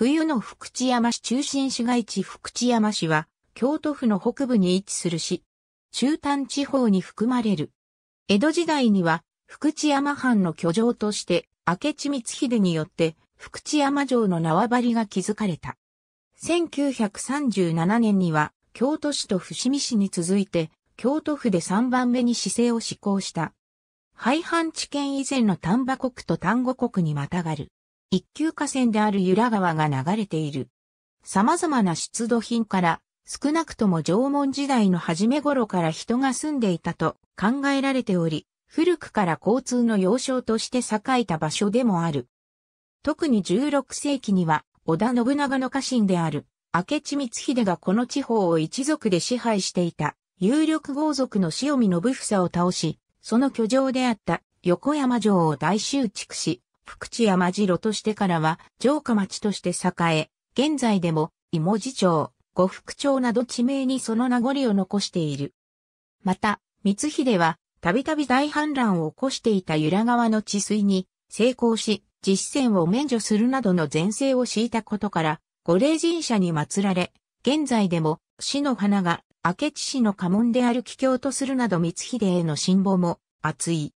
冬の福知山市中心市街地福知山市は、京都府の北部に位置する市。中丹地方に含まれる。江戸時代には、福知山藩の居城として、明智光秀によって、福知山城の縄張りが築かれた。1937年には、京都市と伏見市に続いて、京都府で3番目に市政を施行した。廃藩置県以前の丹波国と丹後国にまたがる。一級河川である由良川が流れている。様々な出土品から少なくとも縄文時代の初め頃から人が住んでいたと考えられており、古くから交通の要衝として栄えた場所でもある。特に16世紀には織田信長の家臣である明智光秀がこの地方を一族で支配していた有力豪族の塩見信房を倒し、その居城であった横山城を大集築し、福知山城としてからは城下町として栄え、現在でも、芋地町、呉服町など地名にその名残を残している。また、光秀は、たびたび大反乱を起こしていた由良川の治水に成功し、実践を免除するなどの前世を敷いたことから、五霊神社に祀られ、現在でも、死の花が、明智市の家紋である帰梗とするなど光秀への信望も、厚い。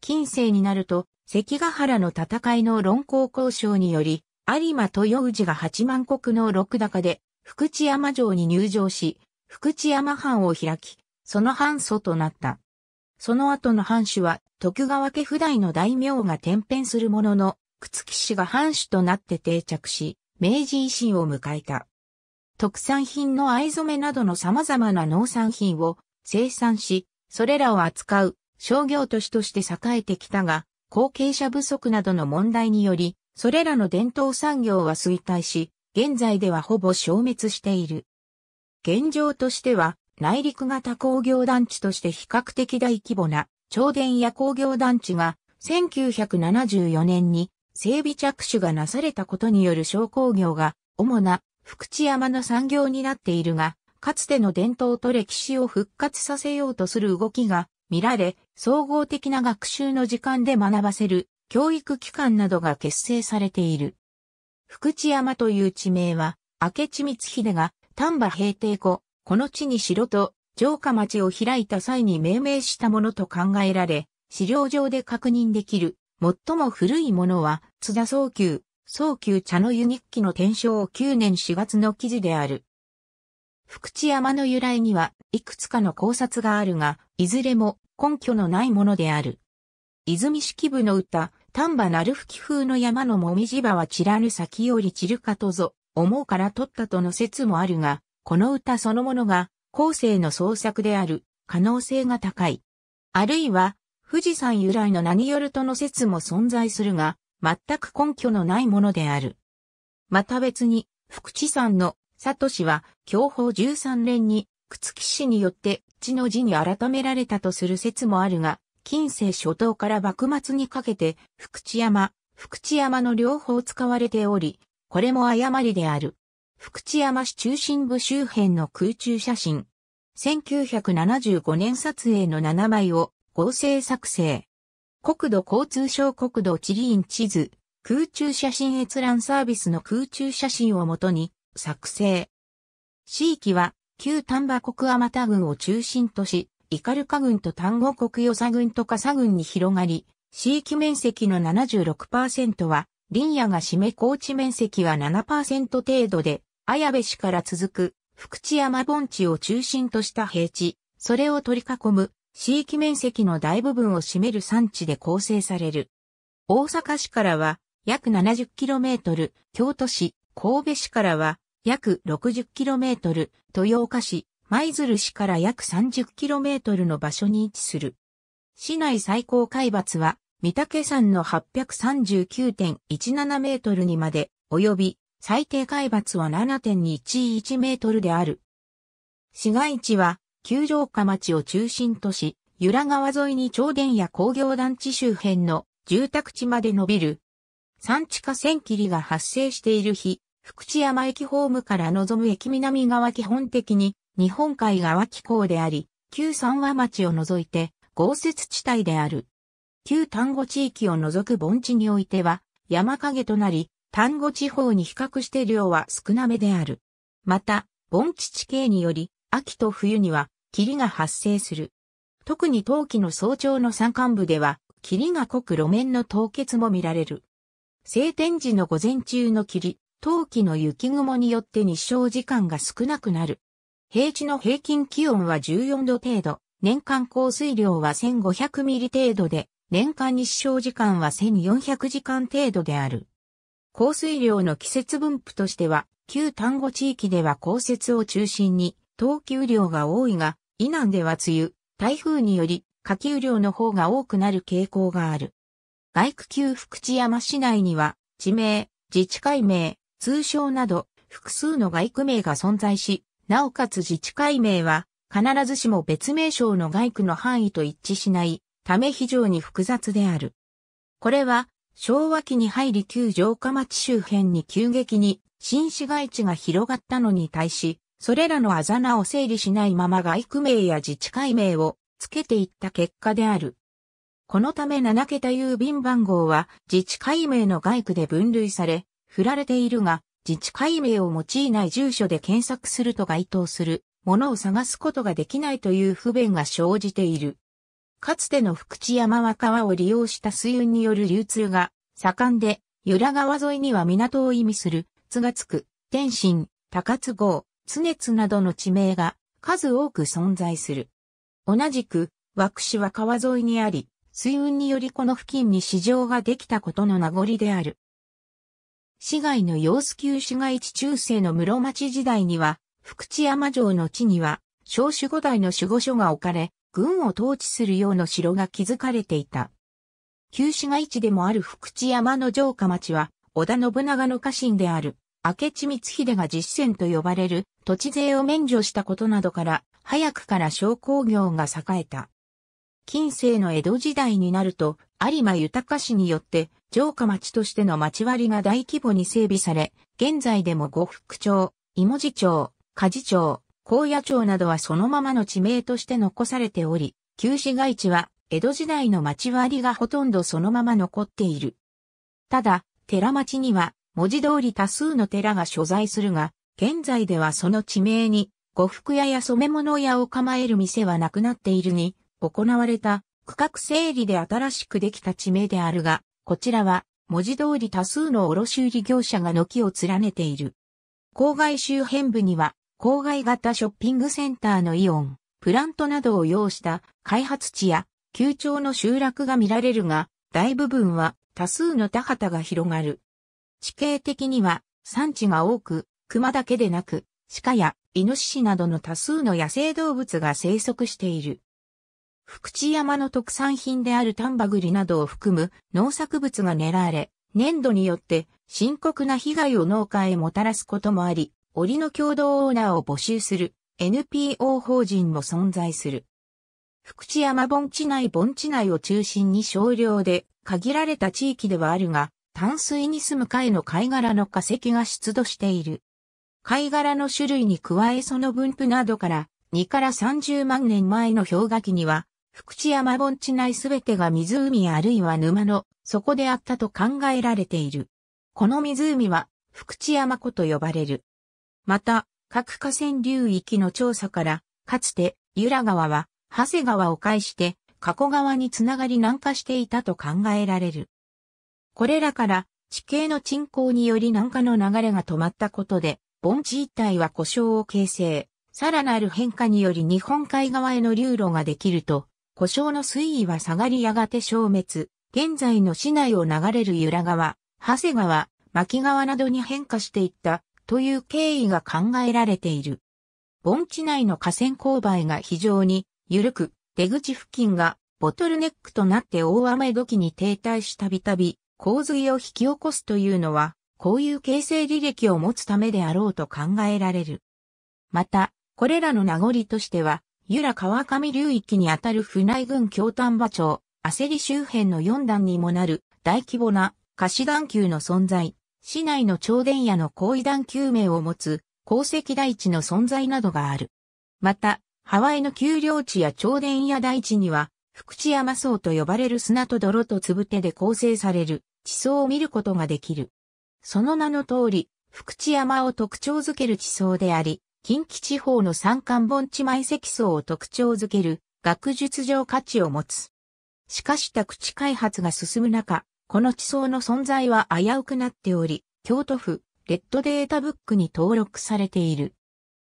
近世になると、関ヶ原の戦いの論考交渉により、有馬豊氏が八万国の六高で、福知山城に入城し、福知山藩を開き、その藩祖となった。その後の藩主は、徳川家不代の大名が転変するものの、朽木氏が藩主となって定着し、明治維新を迎えた。特産品の藍染めなどの様々な農産品を生産し、それらを扱う商業都市として栄えてきたが、後継者不足などの問題により、それらの伝統産業は衰退し、現在ではほぼ消滅している。現状としては、内陸型工業団地として比較的大規模な、超電や工業団地が、1974年に整備着手がなされたことによる商工業が、主な福知山の産業になっているが、かつての伝統と歴史を復活させようとする動きが見られ、総合的な学習の時間で学ばせる教育機関などが結成されている。福知山という地名は、明智光秀が丹波平定後、この地に城と城下町を開いた際に命名したものと考えられ、資料上で確認できる最も古いものは津田早急、早急茶の湯日記の天正9年4月の記事である。福知山の由来にはいくつかの考察があるが、いずれも根拠のないものである。泉式部の歌、丹波鳴吹風の山のもみじ葉は散らぬ先より散るかとぞ、思うから取ったとの説もあるが、この歌そのものが後世の創作である可能性が高い。あるいは、富士山由来の何よるとの説も存在するが、全く根拠のないものである。また別に、福知山の佐藤氏は、享保13年に、つき氏によって、地の字に改められたとする説もあるが、近世初頭から幕末にかけて、福知山、福知山の両方使われており、これも誤りである。福知山市中心部周辺の空中写真。1975年撮影の7枚を合成作成。国土交通省国土地理院地図、空中写真閲覧サービスの空中写真をもとに、作成。地域は、旧丹波国アマタ郡を中心とし、イカルカ郡と丹後国与佐郡と笠郡に広がり、地域面積の76%は、林野が占め高地面積は7%程度で、綾部市から続く福知山盆地を中心とした平地、それを取り囲む地域面積の大部分を占める産地で構成される。大阪市からは約 70km、京都市、神戸市からは約 60km、豊岡市、舞鶴市から約 30km の場所に位置する。市内最高海抜は、三宅山の839.17メートルにまで、及び、最低海抜は7.11メートルである。市街地は、九条下町を中心とし、由良川沿いに町電や工業団地周辺の住宅地まで伸びる。山地下線切りが発生している日、福知山駅ホームから望む駅南側基本的に日本海側気候であり、旧三和町を除いて豪雪地帯である。旧丹後地域を除く盆地においては山陰となり、丹後地方に比較して量は少なめである。また、盆地地形により、秋と冬には霧が発生する。特に冬季の早朝の山間部では、霧が濃く路面の凍結も見られる。晴天時の午前中の霧、冬季の雪雲によって日照時間が少なくなる。平地の平均気温は14度程度、年間降水量は1500ミリ程度で、年間日照時間は1400時間程度である。降水量の季節分布としては、旧丹後地域では降雪を中心に、冬季雨量が多いが、以南では梅雨、台風により、下級雨量の方が多くなる傾向がある。外区級福知山市内には、地名、自治会名、通称など複数の街区名が存在し、なおかつ自治会名は必ずしも別名称の街区の範囲と一致しないため非常に複雑である。これは昭和期に入り旧城下町周辺に急激に新市街地が広がったのに対し、それらのあざなを整理しないまま外区名や自治会名をつけていった結果である。このため7桁郵便番号は自治会名の外区で分類され、振られているが、自治会名を用いない住所で検索すると該当するものを探すことができないという不便が生じている。かつての福知山は川を利用した水運による流通が盛んで、由良川沿いには港を意味する、津がつく、天津、高津号、津津などの地名が数多く存在する。同じく、枠市は川沿いにあり、水運によりこの付近に市場ができたことの名残である。市街の様子旧市街地中世の室町時代には、福知山城の地には、小守護代の守護所が置かれ、軍を統治するような城が築かれていた。旧市街地でもある福知山の城下町は、織田信長の家臣である、明智光秀が実践と呼ばれる土地税を免除したことなどから、早くから商工業が栄えた。近世の江戸時代になると、有馬豊しによって城下町としての町割りが大規模に整備され、現在でも呉服町、芋寺町、梶町、高野町などはそのままの地名として残されており、旧市街地は江戸時代の町割りがほとんどそのまま残っている。ただ、寺町には文字通り多数の寺が所在するが、現在ではその地名に呉服屋や染め物屋を構える店はなくなっているに、行われた区画整理で新しくできた地名であるが、こちらは文字通り多数の卸売業者が軒を連ねている。郊外周辺部には、郊外型ショッピングセンターのイオン、プラントなどを要した開発地や、旧町の集落が見られるが、大部分は多数の田畑が広がる。地形的には産地が多く、熊だけでなく、鹿やイノシシなどの多数の野生動物が生息している。福知山の特産品である丹波栗などを含む農作物が狙われ、粘土によって深刻な被害を農家へもたらすこともあり、檻の共同オーナーを募集する NPO 法人も存在する。福知山盆地内盆地内を中心に少量で限られた地域ではあるが、淡水に住む貝の貝殻の化石が出土している。貝殻の種類に加えその分布などから2から30万年前の氷河期には福知山盆地内すべてが湖あるいは沼の底であったと考えられている。この湖は福知山湖と呼ばれる。また、各河川流域の調査から、かつて、由良川は、長谷川を介して、加古川につながり南下していたと考えられる。これらから、地形の沈降により南下の流れが止まったことで、盆地一帯は故障を形成、さらなる変化により日本海側への流路ができると故障の水位は下がりやがて消滅、現在の市内を流れる由良川、長谷川、牧川などに変化していったという経緯が考えられている。盆地内の河川勾配が非常に緩く、出口付近がボトルネックとなって大雨時に停滞したびたび洪水を引き起こすというのは、こういう形成履歴を持つためであろうと考えられる。また、これらの名残としては、由良川上流域にあたる府内郡京丹波町、焦り周辺の4段にもなる大規模な貸し段球の存在、市内の朝電屋の高位段救名を持つ鉱石台地の存在などがある。また、ハワイの丘陵地や朝電屋台地には、福知山層と呼ばれる砂と泥と粒手で構成される地層を見ることができる。その名の通り、福知山を特徴づける地層であり、近畿地方の山間盆地埋積層を特徴づける学術上価値を持つ。しかし宅地開発が進む中、この地層の存在は危うくなっており、京都府、レッドデータブックに登録されている。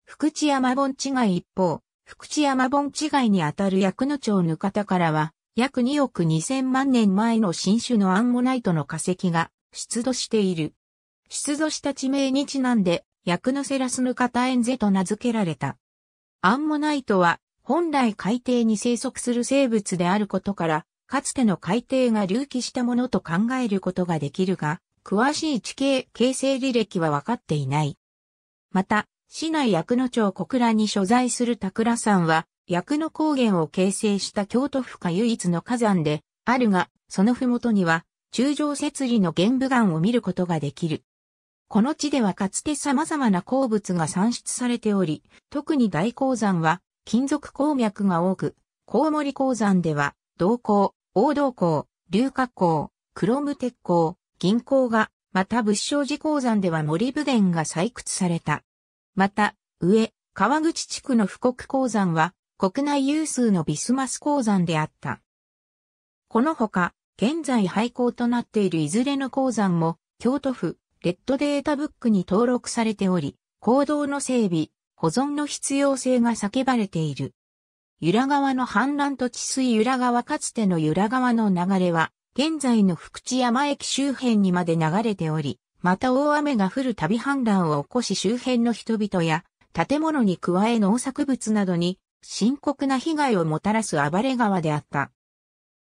福知山盆地外一方、福知山盆地外にあたる役野町ぬ方からは、約2億2000万年前の新種のアンモナイトの化石が出土している。出土した地名にちなんで、ヤクセラスヌカタエンゼと名付けられた。アンモナイトは本来海底に生息する生物であることから、かつての海底が隆起したものと考えることができるが、詳しい地形形成履歴は分かっていない。また、市内薬の町小倉に所在するク倉山は、薬の高原を形成した京都府下唯一の火山で、あるが、そのふもとには、中上節理の玄武岩を見ることができる。この地ではかつて様々な鉱物が産出されており、特に大鉱山は金属鉱脈が多く、コウモリ鉱山では、銅鉱、黄銅鉱、硫化鉱、クロム鉄鉱、銀鉱が、また仏生寺鉱山では森武伝が採掘された。また、上、川口地区の富国鉱山は、国内有数のビスマス鉱山であった。このほか、現在廃鉱となっているいずれの鉱山も、京都府、レッドデータブックに登録されており、行動の整備、保存の必要性が叫ばれている。由良川の氾濫と治水由良川かつての由良川の流れは、現在の福知山駅周辺にまで流れており、また大雨が降るたび氾濫を起こし周辺の人々や建物に加え農作物などに深刻な被害をもたらす暴れ川であった。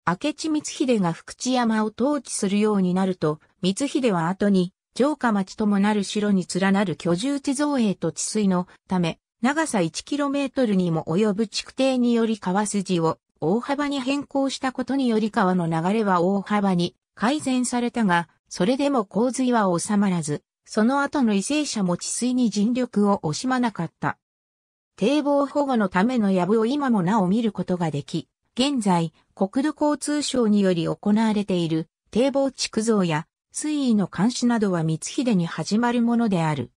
明智光秀が福知山を統治するようになると、光秀は後に城下町ともなる城に連なる居住地造営と治水のため、長さ 1km にも及ぶ築堤により川筋を大幅に変更したことにより川の流れは大幅に改善されたが、それでも洪水は収まらず、その後の為政者も治水に尽力を惜しまなかった。堤防保護のための藪を今もなお見ることができ、現在、国土交通省により行われている堤防築造や水位の監視などは光秀に始まるものである。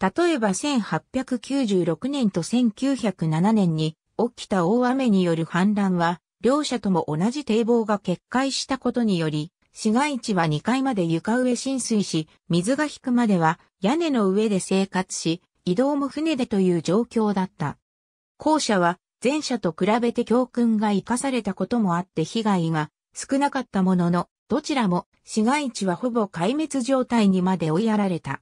例えば1896年と1907年に起きた大雨による氾濫は、両者とも同じ堤防が決壊したことにより、市街地は2階まで床上浸水し、水が引くまでは屋根の上で生活し、移動も船でという状況だった。後者は前者と比べて教訓が生かされたこともあって被害が少なかったものの、どちらも市街地はほぼ壊滅状態にまで追いやられた。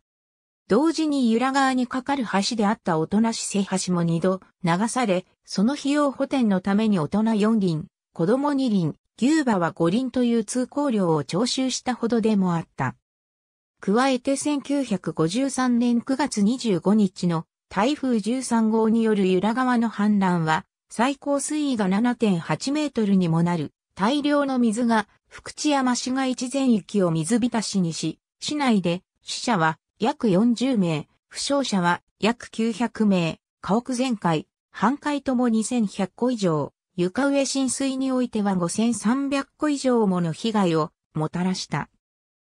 同時に由良川に架かる橋であった大人市瀬橋も二度流され、その費用補填のために大人四輪、子供二輪、牛馬は五輪という通行料を徴収したほどでもあった。加えて1953年9月25日の台風13号による由良川の氾濫は、最高水位が7.8メートルにもなる大量の水が福知山市街地全域を水浸しにし、市内で死者は約40名、負傷者は約900名、家屋全壊、半壊とも2100個以上、床上浸水においては5300個以上もの被害をもたらした。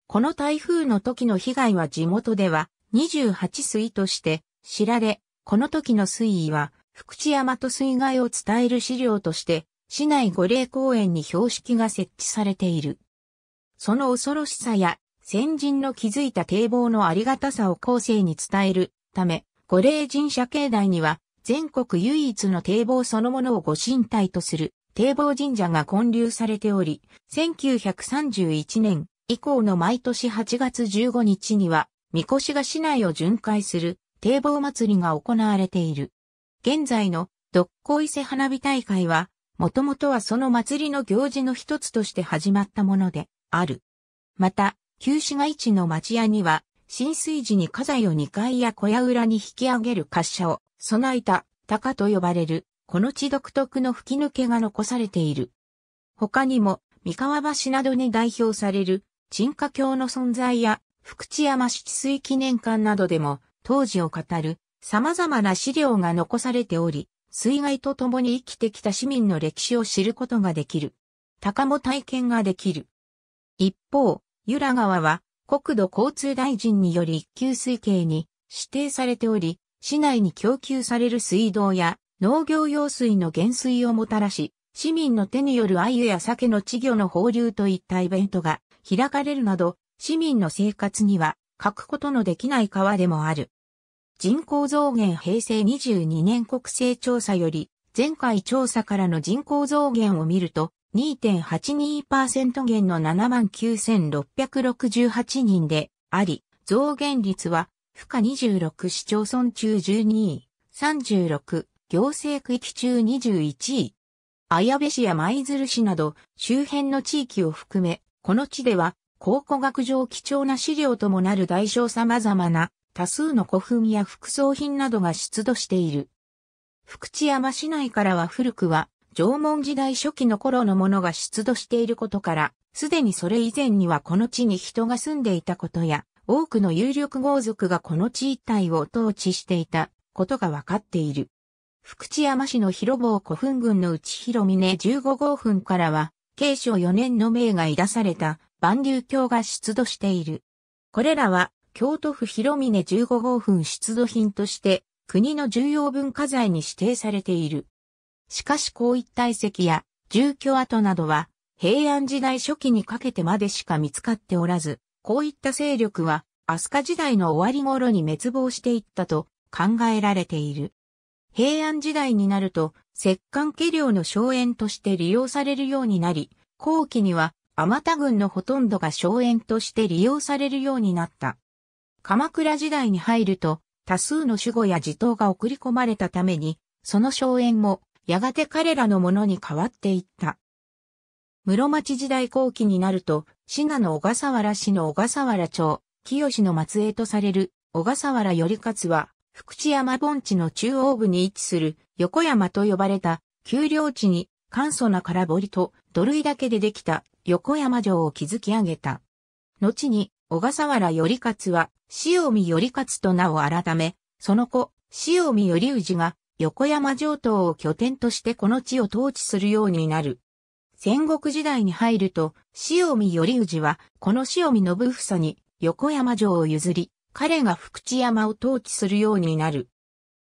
この台風の時の被害は地元では28水として知られ、この時の水位は福知山と水害を伝える資料として市内五霊公園に標識が設置されている。その恐ろしさや先人の築いた堤防のありがたさを後世に伝えるため、五霊神社境内には全国唯一の堤防そのものをご神体とする堤防神社が建立されており、1931年以降の毎年8月15日には、神輿が市内を巡回する堤防祭りが行われている。現在の独行伊勢花火大会は、もともとはその祭りの行事の一つとして始まったものである。また、旧市街地の町屋には、浸水時に家財を2階や小屋裏に引き上げる滑車を備えた高と呼ばれる、この地独特の吹き抜けが残されている。他にも、三河橋などに代表される、沈下橋の存在や、福知山七水記念館などでも、当時を語る、様々な資料が残されており、水害と共に生きてきた市民の歴史を知ることができる。高も体験ができる。一方、由良川は国土交通大臣により一級水系に指定されており、市内に供給される水道や農業用水の減水をもたらし、市民の手による鮎や鮭の稚魚の放流といったイベントが開かれるなど、市民の生活には欠くことのできない川でもある。人口増減平成22年国勢調査より、前回調査からの人口増減を見ると、2.82%減の79,668人であり、増減率は、負荷26市町村中12位、36行政区域中21位。綾部市や舞鶴市など周辺の地域を含め、この地では考古学上貴重な資料ともなる代償様々な多数の古墳や副葬品などが出土している。福知山市内からは古くは、縄文時代初期の頃のものが出土していることから、すでにそれ以前にはこの地に人が住んでいたことや、多くの有力豪族がこの地一帯を統治していたことが分かっている。福知山市の広坊古墳群の内広峰15号墳からは、慶書4年の命が出された万竜橋が出土している。これらは京都府広峰15号墳出土品として国の重要文化財に指定されている。しかしこういった遺跡や住居跡などは平安時代初期にかけてまでしか見つかっておらず、こういった勢力は飛鳥時代の終わり頃に滅亡していったと考えられている。平安時代になると、石棺家領の荘園として利用されるようになり、後期には、天田郡のほとんどが荘園として利用されるようになった。鎌倉時代に入ると、多数の守護や地頭が送り込まれたために、その荘園も、やがて彼らのものに変わっていった。室町時代後期になると、賀の小笠原市の小笠原町、清の末裔とされる小笠原頼勝は、福知山盆地の中央部に位置する横山と呼ばれた丘陵地に簡素な空堀と土塁だけでできた横山城を築き上げた。後に小笠原頼勝は、塩見頼勝と名を改め、その子、塩見頼氏が、横山城東を拠点としてこの地を統治するようになる。戦国時代に入ると、塩見頼氏は、この塩見信房に、横山城を譲り、彼が福知山を統治するようになる。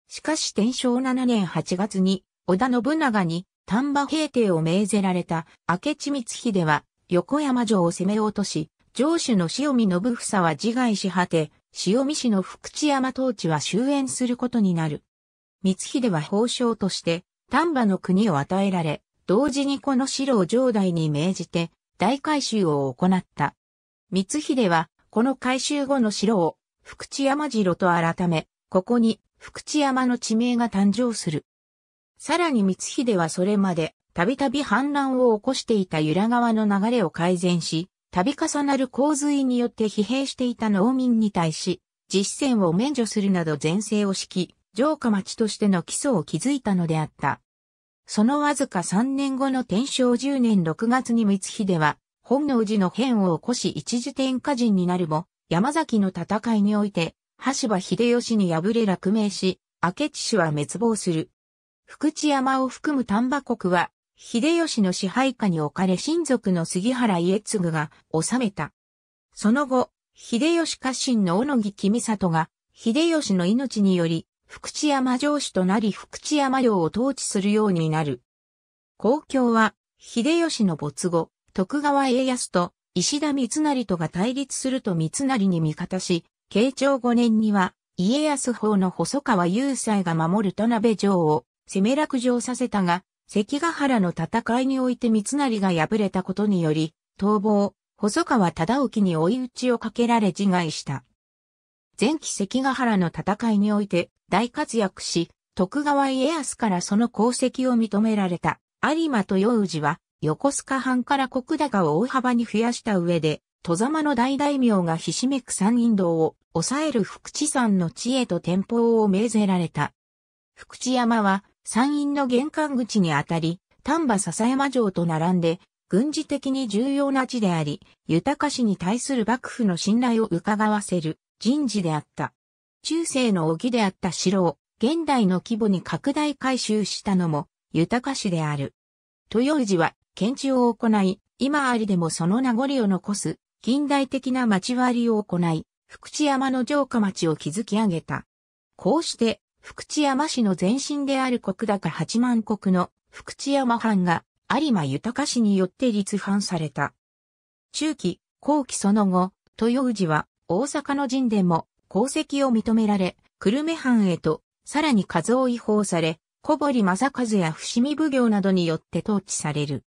しかし天正7年8月に、織田信長に、丹波平定を命ぜられた明智光秀は、横山城を攻め落とし、城主の塩見信房は自害し果て、塩見市の福知山統治は終焉することになる。光秀は法章として、丹波の国を与えられ、同時にこの城を城代に命じて、大改修を行った。光秀は、この改修後の城を、福知山城と改め、ここに、福知山の地名が誕生する。さらに光秀はそれまで、たびたび反乱を起こしていた由良川の流れを改善し、度重なる洪水によって疲弊していた農民に対し、実践を免除するなど前世を敷き、城下町としての基礎を築いたのであった。そのわずか3年後の天正10年6月に光秀は、本能寺の変を起こし一時天下人になるも、山崎の戦いにおいて、橋場秀吉に敗れ落命し、明智氏は滅亡する。福知山を含む丹波国は、秀吉の支配下に置かれ親族の杉原家継が治めた。その後、秀吉家臣の小野木君里が、秀吉の命により、福知山城主となり福知山領を統治するようになる。公共は、秀吉の没後、徳川家康と石田三成とが対立すると三成に味方し、慶長5年には、家康法の細川雄斎が守る田辺城を攻め落城させたが、関ヶ原の戦いにおいて三成が敗れたことにより、逃亡、細川忠興に追い打ちをかけられ自害した。前期関ヶ原の戦いにおいて大活躍し、徳川家康からその功績を認められた有馬と陽氏は、横須賀藩から国高を大幅に増やした上で、戸様の大大名がひしめく山陰道を抑える福地山の地へと天保を命ぜられた。福地山は山陰の玄関口にあたり、丹波笹山城と並んで、軍事的に重要な地であり、豊か市に対する幕府の信頼を伺わせる人事であった。中世の沖であった城を、現代の規模に拡大改修したのも、豊か市である。豊氏は、建築を行い、今ありでもその名残を残す、近代的な町割りを行い、福知山の城下町を築き上げた。こうして、福知山市の前身である国高八万国の福知山藩が有馬豊氏によって立藩された。中期、後期その後、豊氏は大阪の陣でも功績を認められ、久留米藩へと、さらに数を違法され、小堀正和や伏見奉行などによって統治される。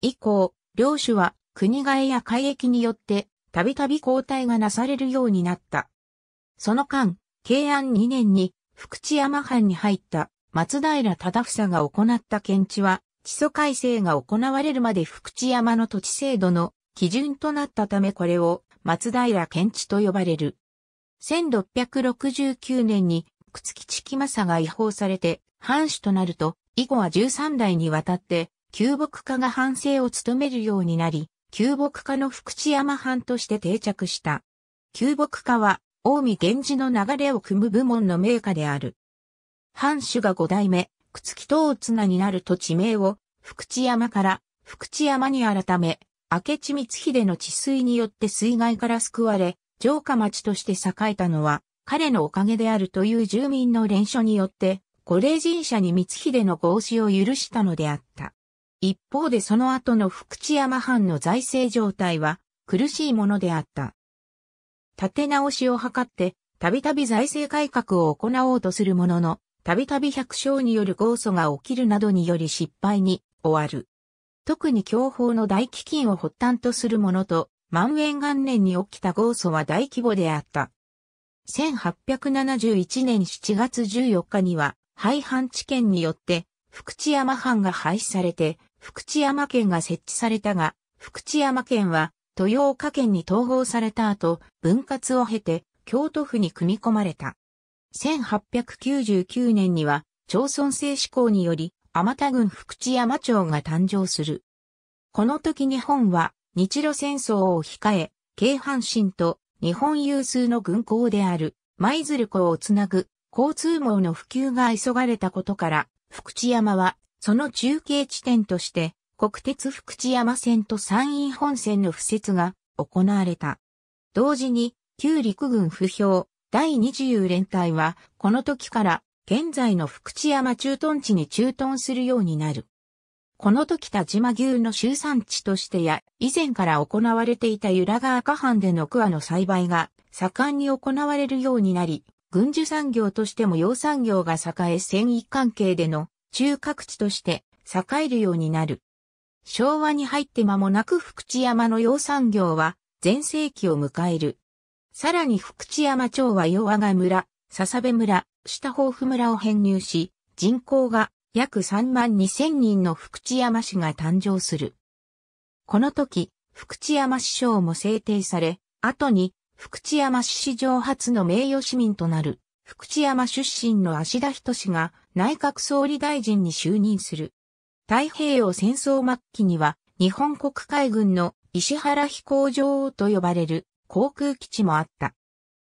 以降、領主は国替えや改易によって、たびたび交代がなされるようになった。その間、慶安2年に福知山藩に入った松平忠房が行った検地は、地礎改正が行われるまで福知山の土地制度の基準となったためこれを松平検地と呼ばれる。1669年に、くつきちきまさが違法されて、藩主となると、以後は13代にわたって、旧木家が藩政を務めるようになり、旧木家の福知山藩として定着した。旧木家は、近江源氏の流れを組む部門の名家である。藩主が五代目、朽木藤綱になると地名を、福知山から、福知山に改め、明智光秀の治水によって水害から救われ、城下町として栄えたのは、彼のおかげであるという住民の連署によって、御霊神社に光秀の合祀を許したのであった。一方でその後の福知山藩の財政状態は苦しいものであった。立て直しを図って、たびたび財政改革を行おうとするものの、たびたび百姓による豪訴が起きるなどにより失敗に終わる。特に享法の大基金を発端とするものと、万円元年に起きた豪訴は大規模であった。1871年7月14日には、廃藩置県によって、福知山藩が廃止されて、福知山県が設置されたが、福知山県は豊岡県に統合された後、分割を経て、京都府に組み込まれた。1899年には、町村制施行により、天田郡福知山町が誕生する。この時日本は、日露戦争を控え、京阪神と日本有数の軍港である、舞鶴港をつなぐ交通網の普及が急がれたことから、福知山は、その中継地点として、国鉄福知山線と山陰本線の敷設が行われた。同時に、旧陸軍不評第20連隊は、この時から現在の福知山駐屯地に駐屯するようになる。この時田島牛の集産地としてや、以前から行われていた由良川下藩での桑の栽培が盛んに行われるようになり、軍需産業としても養産業が栄え繊維関係での中核地として栄えるようになる。昭和に入って間もなく福知山の養蚕業は全盛期を迎える。さらに福知山町は洋和賀村、笹部村、下豊府村を編入し、人口が約3万2千人の福知山市が誕生する。この時、福知山市長も制定され、後に福知山市史上初の名誉市民となる、福知山出身の足田人氏が内閣総理大臣に就任する。太平洋戦争末期には、日本国海軍の石原飛行場と呼ばれる航空基地もあった。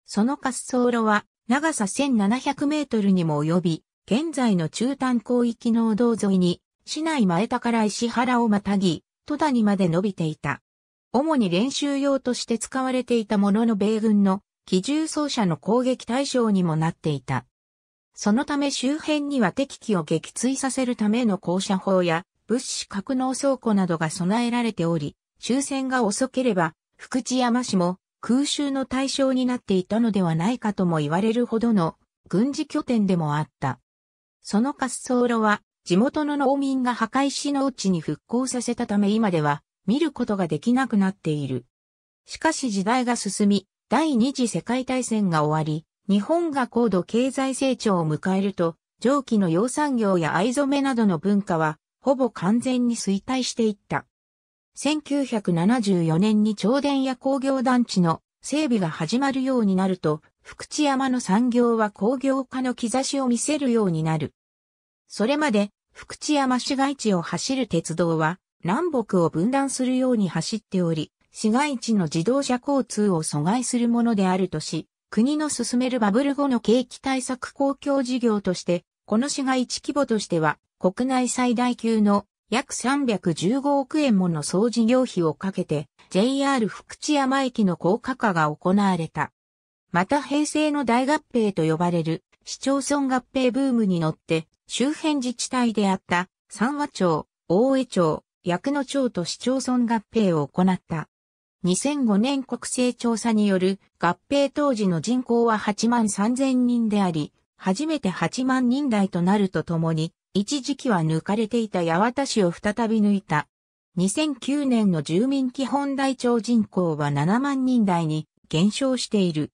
その滑走路は長さ1700メートルにも及び、現在の中端広域の道沿いに、市内前田から石原をまたぎ、戸谷まで伸びていた。主に練習用として使われていたものの米軍の機銃装車の攻撃対象にもなっていた。そのため周辺には敵機を撃墜させるための降車砲や物資格納倉庫などが備えられており、終戦が遅ければ、福知山市も空襲の対象になっていたのではないかとも言われるほどの軍事拠点でもあった。その滑走路は地元の農民が破壊しのうちに復興させたため今では見ることができなくなっている。しかし時代が進み、第二次世界大戦が終わり、日本が高度経済成長を迎えると、蒸気の養産業や藍染めなどの文化は、ほぼ完全に衰退していった。1974年に町電や工業団地の整備が始まるようになると、福知山の産業は工業化の兆しを見せるようになる。それまで、福知山市街地を走る鉄道は、南北を分断するように走っており、市街地の自動車交通を阻害するものであるとし、国の進めるバブル後の景気対策公共事業として、この市街地規模としては、国内最大級の約315億円もの総事業費をかけて、JR 福知山駅の高架化が行われた。また平成の大合併と呼ばれる市町村合併ブームに乗って、周辺自治体であった三和町、大江町、薬野町と市町村合併を行った。2005年国勢調査による合併当時の人口は8万3000人であり、初めて8万人台となるとともに、一時期は抜かれていた八幡市を再び抜いた。2009年の住民基本台帳人口は7万人台に減少している。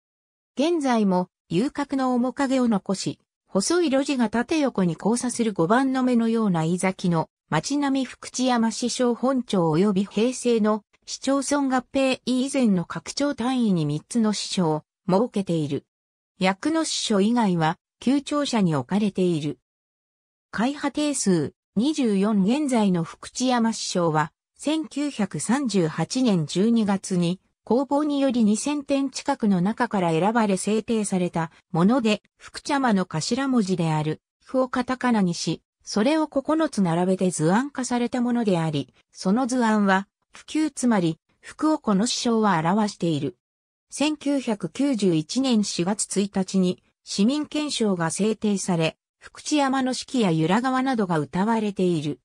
現在も遊郭の面影を残し、細い路地が縦横に交差する5番の目のような井崎の町並み福知山市小本町及び平成の市町村合併以前の拡張単位に3つの支所を設けている。役の市所以外は、旧庁舎に置かれている。会派定数24現在の福知山市所は、1938年12月に工房により2000点近くの中から選ばれ制定されたもので、福茶間の頭文字である、符をカタカナにし、それを9つ並べて図案化されたものであり、その図案は普及つまり、福岡の師匠は表している。1991年4月1日に市民憲章が制定され、福知山の四季や由良川などが歌われている。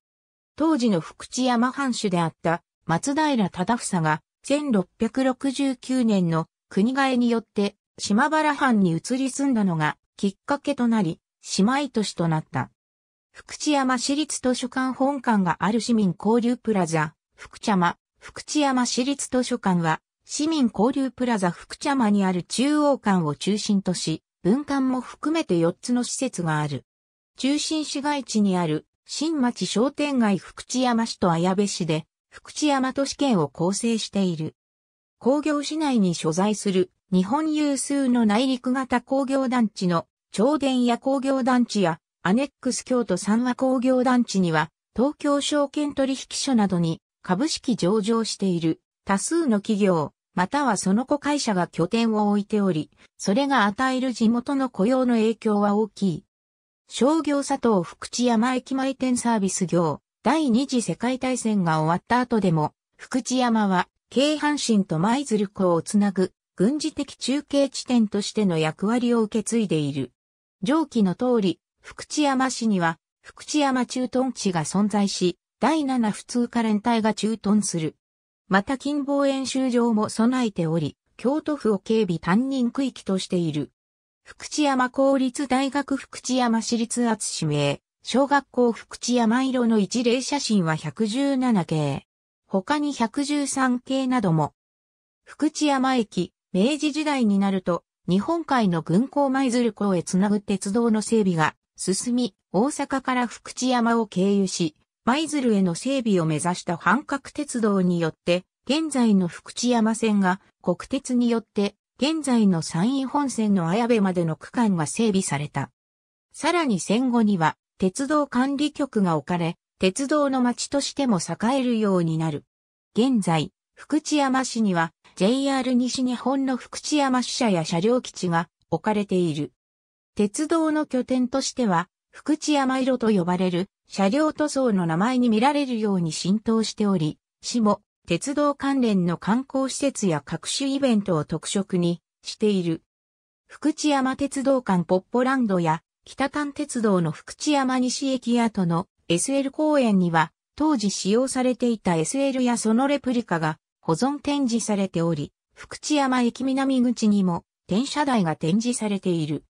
当時の福知山藩主であった松平忠房が1669年の国替えによって島原藩に移り住んだのがきっかけとなり、姉妹都市となった。福知山市立図書館本館がある市民交流プラザ、福茶間、福知山市立図書館は、市民交流プラザ福茶間にある中央館を中心とし、文館も含めて4つの施設がある。中心市街地にある、新町商店街福知山市と綾部市で、福知山都市圏を構成している。工業市内に所在する、日本有数の内陸型工業団地の、長電や工業団地や、アネックス京都三和工業団地には、東京証券取引所などに株式上場している多数の企業、またはその子会社が拠点を置いており、それが与える地元の雇用の影響は大きい。商業佐藤福知山駅前店サービス業、第二次世界大戦が終わった後でも、福知山は、京阪神と舞鶴港をつなぐ、軍事的中継地点としての役割を受け継いでいる。上記の通り、福知山市には、福知山駐屯地が存在し、第七普通科連隊が駐屯する。また近傍演習場も備えており、京都府を警備担任区域としている。福知山公立大学福知山市立厚指名、小学校福知山色の一例写真は117系。他に113系なども。福知山駅、明治時代になると、日本海の軍港舞鶴港へつなぐ鉄道の整備が進み、大阪から福知山を経由し、舞鶴への整備を目指した半角鉄道によって、現在の福知山線が国鉄によって、現在の山陰本線の綾部までの区間が整備された。さらに戦後には、鉄道管理局が置かれ、鉄道の町としても栄えるようになる。現在、福知山市には JR 西日本の福知山支社や車両基地が置かれている。鉄道の拠点としては福知山色と呼ばれる車両塗装の名前に見られるように浸透しており、市も鉄道関連の観光施設や各種イベントを特色にしている。福知山鉄道館ポッポランドや北丹鉄道の福知山西駅跡の SL 公園には当時使用されていた SL やそのレプリカが保存展示されており、福知山駅南口にも転車台が展示されている。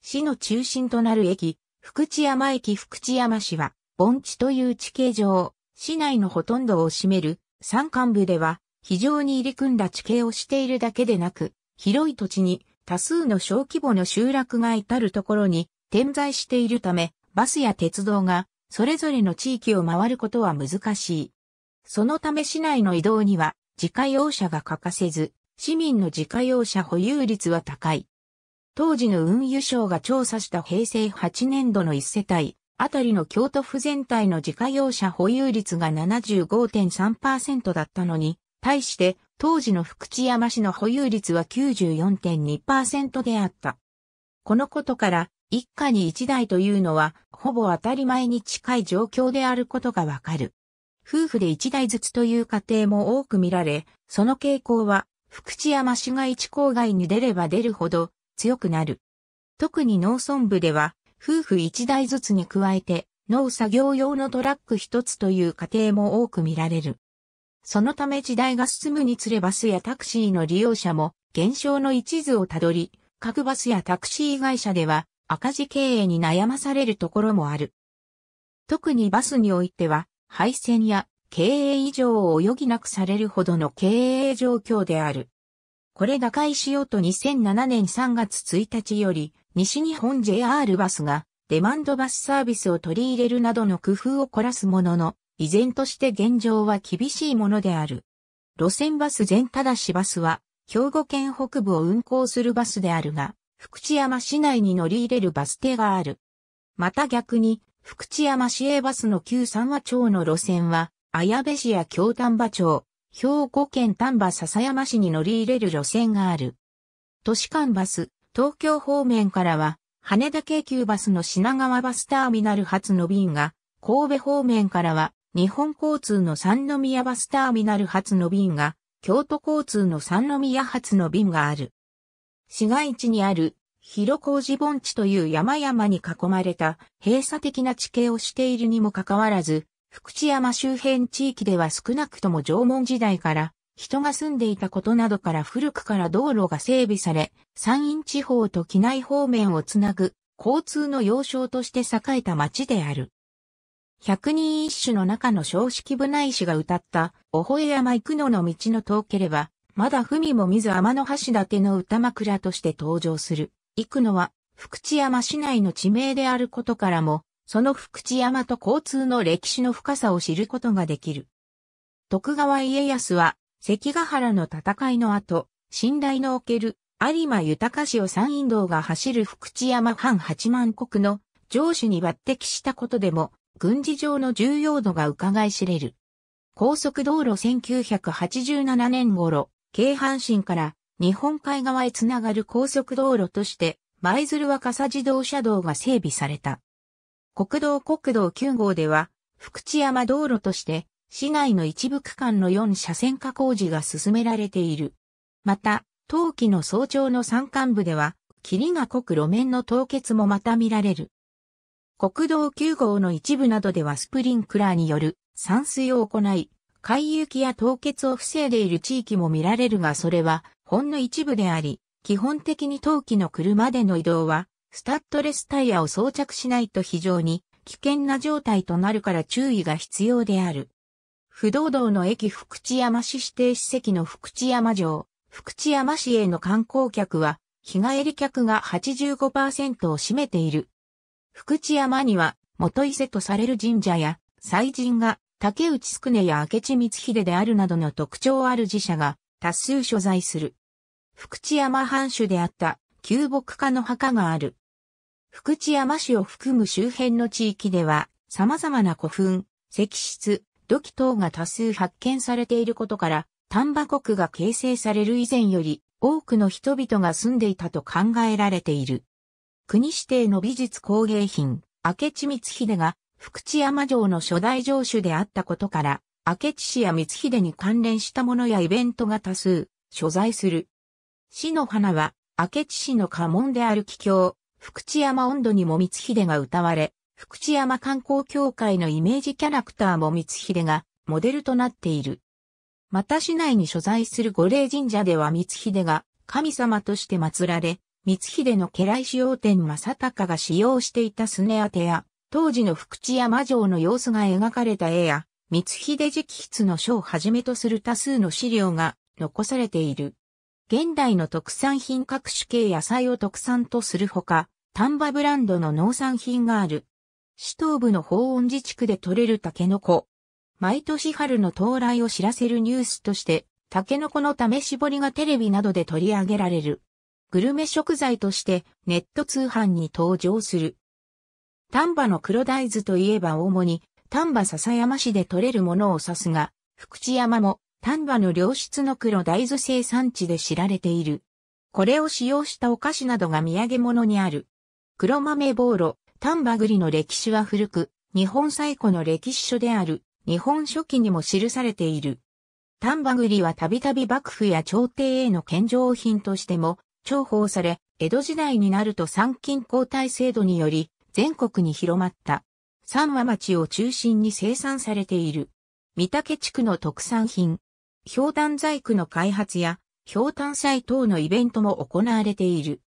市の中心となる駅、福知山駅福知山市は、盆地という地形上、市内のほとんどを占める山間部では、非常に入り組んだ地形をしているだけでなく、広い土地に多数の小規模の集落が至るところに点在しているため、バスや鉄道がそれぞれの地域を回ることは難しい。そのため市内の移動には自家用車が欠かせず、市民の自家用車保有率は高い。当時の運輸省が調査した平成8年度の1世帯、あたりの京都府全体の自家用車保有率が75.3%だったのに、対して当時の福知山市の保有率は94.2%であった。このことから、一家に一台というのは、ほぼ当たり前に近い状況であることがわかる。夫婦で一台ずつという家庭も多く見られ、その傾向は、福知山市街地郊外に出れば出るほど、強くなる。特に農村部では、夫婦一台ずつに加えて、農作業用のトラック1つという家庭も多く見られる。そのため時代が進むにつれバスやタクシーの利用者も減少の一途をたどり、各バスやタクシー会社では赤字経営に悩まされるところもある。特にバスにおいては、廃線や経営以上を余儀なくされるほどの経営状況である。これ打開しようと2007年3月1日より、西日本 JR バスが、デマンドバスサービスを取り入れるなどの工夫を凝らすものの、依然として現状は厳しいものである。路線バス全ただしバスは、兵庫県北部を運行するバスであるが、福知山市内に乗り入れるバス停がある。また逆に、福知山市営バスの旧三和町の路線は、綾部市や京丹波町、兵庫県丹波篠山市に乗り入れる路線がある。都市間バス、東京方面からは、羽田京急バスの品川バスターミナル発の便が、神戸方面からは、日本交通の三宮バスターミナル発の便が、京都交通の三宮発の便がある。市街地にある広小路盆地という山々に囲まれた閉鎖的な地形をしているにもかかわらず、福知山周辺地域では少なくとも縄文時代から人が住んでいたことなどから古くから道路が整備され、山陰地方と機内方面をつなぐ交通の要衝として栄えた町である。百人一首の中の正式部内氏が歌った、おほえ山行くのの道の遠ければ、まだ文も見ず天の橋立ての歌枕として登場する。行くのは、福知山市内の地名であることからも、その福知山と交通の歴史の深さを知ることができる。徳川家康は、関ヶ原の戦いの後、信頼のおける有馬豊氏を山陰道が走る福知山藩八万国の城主に抜擢したことでも、軍事上の重要度が伺い知れる。高速道路1987年頃、京阪神から日本海側へつながる高速道路として、舞鶴若狭自動車道が整備された。国道国道9号では、福知山道路として、市内の一部区間の4車線化工事が進められている。また、冬季の早朝の山間部では、霧が濃く路面の凍結もまた見られる。国道9号の一部などではスプリンクラーによる散水を行い、海雪や凍結を防いでいる地域も見られるがそれは、ほんの一部であり、基本的に冬季の車での移動はスタッドレスタイヤを装着しないと非常に危険な状態となるから注意が必要である。不動道の駅福知山市指定史跡の福知山城、福知山市への観光客は、日帰り客が85%を占めている。福知山には、元伊勢とされる神社や、祭神が、竹内宿根や明智光秀であるなどの特徴ある寺社が、多数所在する。福知山藩主であった旧木化の墓がある。福知山市を含む周辺の地域では、様々な古墳、石室、土器等が多数発見されていることから、丹波国が形成される以前より多くの人々が住んでいたと考えられている。国指定の美術工芸品、明智光秀が福知山城の初代城主であったことから、明智氏や光秀に関連したものやイベントが多数、所在する。市の花は、明智氏の家紋である桔梗、福知山温度にも光秀が歌われ、福知山観光協会のイメージキャラクターも光秀がモデルとなっている。また市内に所在する五霊神社では光秀が神様として祀られ、光秀の家来使用店正隆が使用していたすね当てや、当時の福知山城の様子が描かれた絵や、光秀直筆の書をはじめとする多数の資料が残されている。現代の特産品各種系野菜を特産とするほか、丹波ブランドの農産品がある。市東部の法音自治区で採れるタケノコ。毎年春の到来を知らせるニュースとして、タケノコの試し掘りがテレビなどで取り上げられる。グルメ食材としてネット通販に登場する。丹波の黒大豆といえば主に丹波篠山市で採れるものを指すが、福知山も丹波の良質の黒大豆生産地で知られている。これを使用したお菓子などが土産物にある。黒豆ボーロ、丹波栗の歴史は古く、日本最古の歴史書である、日本書紀にも記されている。丹波栗はたびたび幕府や朝廷への献上品としても重宝され、江戸時代になると参勤交代制度により全国に広まった。三和町を中心に生産されている。三竹地区の特産品、氷炭細工の開発や、氷炭祭等のイベントも行われている。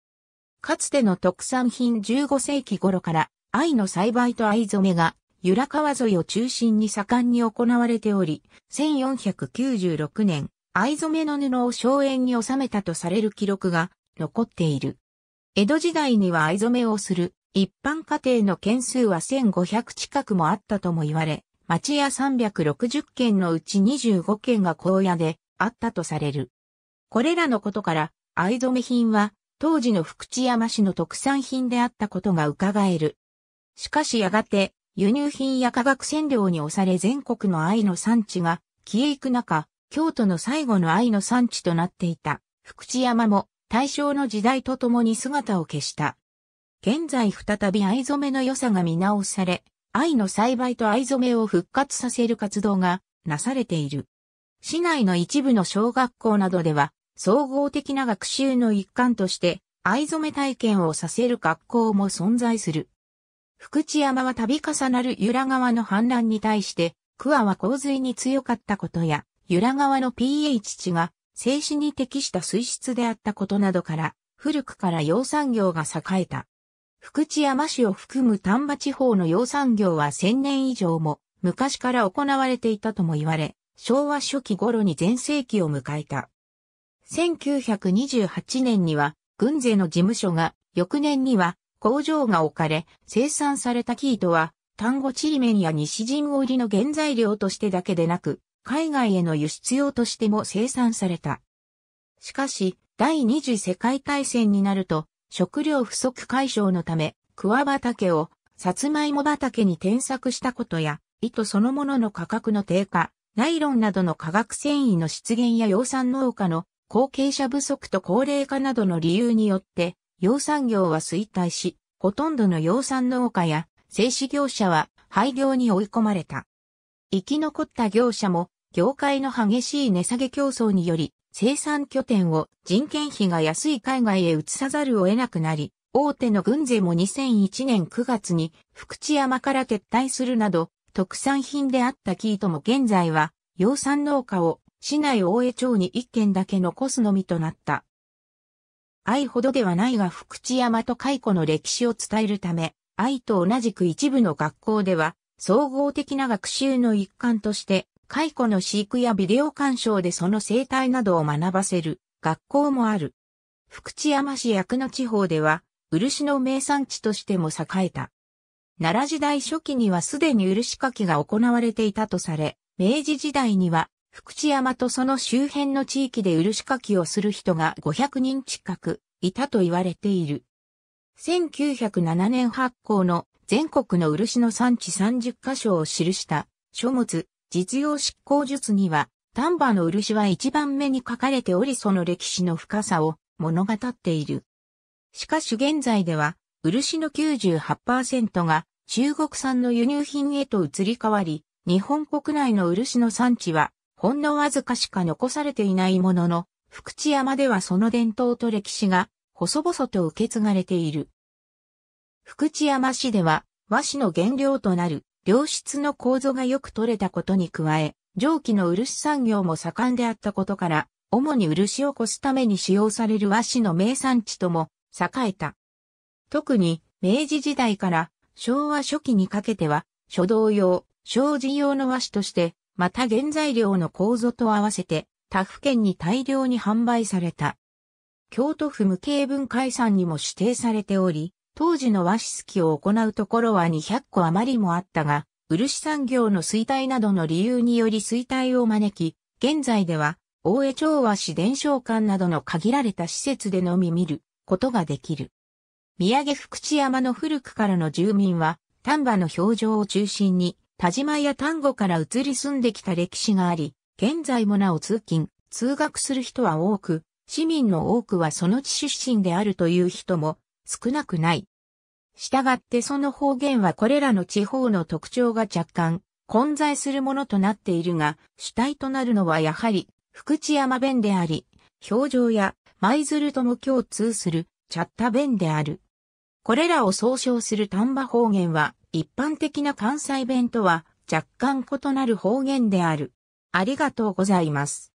かつての特産品15世紀頃から、藍の栽培と藍染めが、由良川沿いを中心に盛んに行われており、1496年、藍染めの布を荘園に収めたとされる記録が残っている。江戸時代には藍染めをする一般家庭の件数は1500近くもあったとも言われ、町屋360軒のうち25軒が荒野であったとされる。これらのことから、藍染品は当時の福知山市の特産品であったことが伺える。しかしやがて輸入品や化学染料に押され全国の藍の産地が消え行く中、京都の最後の藍の産地となっていた福知山も大正の時代とともに姿を消した。現在再び藍染めの良さが見直され、藍の栽培と藍染めを復活させる活動がなされている。市内の一部の小学校などでは、総合的な学習の一環として、藍染め体験をさせる学校も存在する。福知山は度重なる由良川の氾濫に対して、桑は洪水に強かったことや、由良川の pH 値が静止に適した水質であったことなどから、古くから養蚕業が栄えた。福知山市を含む丹波地方の養蚕業は1000年以上も昔から行われていたとも言われ、昭和初期頃に全盛期を迎えた。1928年には、軍勢の事務所が、翌年には、工場が置かれ、生産された生糸は、丹後ちりめんや西陣織の原材料としてだけでなく、海外への輸出用としても生産された。しかし、第二次世界大戦になると、食料不足解消のため、桑畑を、さつまいも畑に転作したことや、糸そのものの価格の低下、ナイロンなどの化学繊維の出現や養蚕農家の後継者不足と高齢化などの理由によって、養蚕業は衰退し、ほとんどの養蚕農家や製紙業者は廃業に追い込まれた。生き残った業者も業界の激しい値下げ競争により生産拠点を人件費が安い海外へ移さざるを得なくなり、大手の軍勢も2001年9月に福知山から撤退するなど、特産品であったー糸も現在は、養蚕農家を市内大江町に一軒だけ残すのみとなった。愛ほどではないが福知山と蚕の歴史を伝えるため、愛と同じく一部の学校では、総合的な学習の一環として、蚕の飼育やビデオ鑑賞でその生態などを学ばせる学校もある。福知山市役の地方では、漆の名産地としても栄えた。奈良時代初期にはすでに漆かきが行われていたとされ、明治時代には福知山とその周辺の地域で漆かきをする人が500人近くいたと言われている。1907年発行の全国の漆の産地30カ所を記した書物実用執行術には、丹波の漆は一番目に書かれておりその歴史の深さを物語っている。しかし現在では、漆の98%が中国産の輸入品へと移り変わり、日本国内の漆の産地は、ほんのわずかしか残されていないものの、福知山ではその伝統と歴史が、細々と受け継がれている。福知山市では、和紙の原料となる良質の構造がよく取れたことに加え、蒸気の漆産業も盛んであったことから、主に漆をこすために使用される和紙の名産地とも栄えた。特に明治時代から昭和初期にかけては書道用、障子用の和紙として、また原材料の構造と合わせて他府県に大量に販売された。京都府無形文化遺産にも指定されており、当時の和紙すきを行うところは200個余りもあったが、漆産業の衰退などの理由により衰退を招き、現在では、大江町和紙伝承館などの限られた施設でのみ見ることができる。宮城福知山の古くからの住民は、丹波の表情を中心に、田島や丹後から移り住んできた歴史があり、現在もなお通勤、通学する人は多く、市民の多くはその地出身であるという人も少なくない。したがってその方言はこれらの地方の特徴が若干混在するものとなっているが、主体となるのはやはり福知山弁であり、表情や舞鶴とも共通するチャッタ弁である。これらを総称する丹波方言は一般的な関西弁とは若干異なる方言である。ありがとうございます。